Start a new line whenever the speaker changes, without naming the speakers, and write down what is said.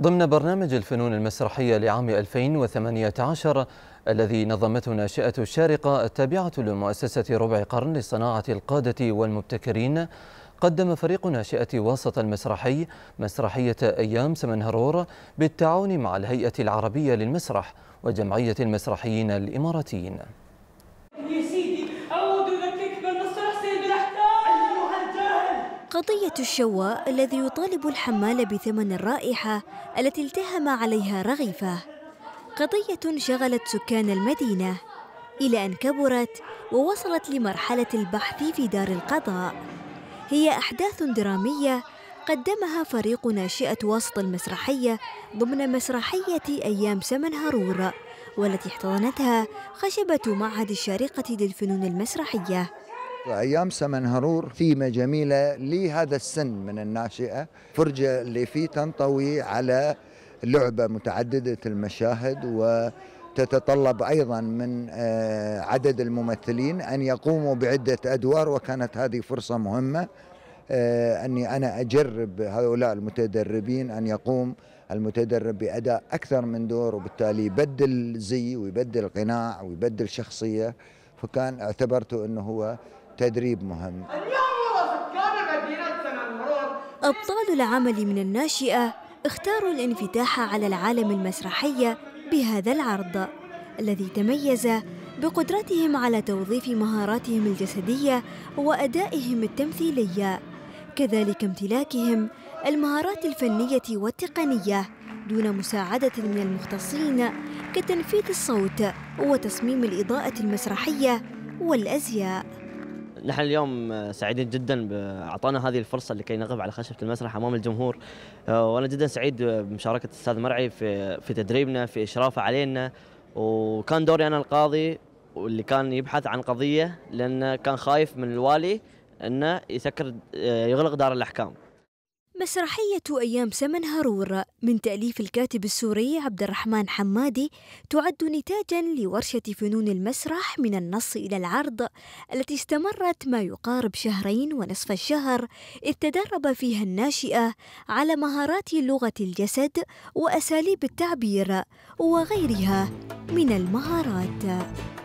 ضمن برنامج الفنون المسرحية لعام 2018 الذي نظمته ناشئة الشارقة التابعة لمؤسسة ربع قرن لصناعة القادة والمبتكرين قدم فريق ناشئة واسط المسرحي مسرحية أيام سمنهرور بالتعاون مع الهيئة العربية للمسرح وجمعية المسرحيين الإماراتيين
قضية الشواء الذي يطالب الحمال بثمن الرائحة التي التهم عليها رغيفة قضية شغلت سكان المدينة إلى أن كبرت ووصلت لمرحلة البحث في دار القضاء هي أحداث درامية قدمها فريق ناشئة وسط المسرحية ضمن مسرحية أيام سمن هارور والتي احتضنتها خشبة معهد الشارقة للفنون المسرحية
أيام سمن هرور ثيمة جميلة لهذا السن من الناشئة فرجة اللي فيه تنطوي على لعبة متعددة المشاهد و تتطلب ايضا من آه، عدد الممثلين ان يقوموا بعده ادوار وكانت هذه فرصه مهمه آه، اني انا اجرب هؤلاء المتدربين ان يقوم المتدرب باداء اكثر من دور وبالتالي يبدل زي ويبدل قناع ويبدل شخصيه فكان اعتبرته انه هو تدريب مهم
أبطال العمل من الناشئة اختاروا الانفتاح على العالم المسرحي بهذا العرض الذي تميز بقدرتهم على توظيف مهاراتهم الجسدية وأدائهم التمثيلية كذلك امتلاكهم المهارات الفنية والتقنية دون مساعدة من المختصين كتنفيذ الصوت وتصميم الإضاءة المسرحية والأزياء
نحن اليوم آه، سعيدين جدا اعطانا هذه الفرصه لكي نقف على خشبه المسرح امام الجمهور آه، وانا جدا سعيد بمشاركه الاستاذ مرعي في في تدريبنا في اشرافه علينا وكان دوري انا القاضي واللي كان يبحث عن قضيه لانه كان خايف من الوالي انه يسكر آه، يغلق دار الاحكام
مسرحية أيام سمن هارور من تأليف الكاتب السوري عبد الرحمن حمادي تعد نتاجا لورشة فنون المسرح من النص إلى العرض التي استمرت ما يقارب شهرين ونصف الشهر إذ تدرب فيها الناشئة على مهارات لغة الجسد وأساليب التعبير وغيرها من المهارات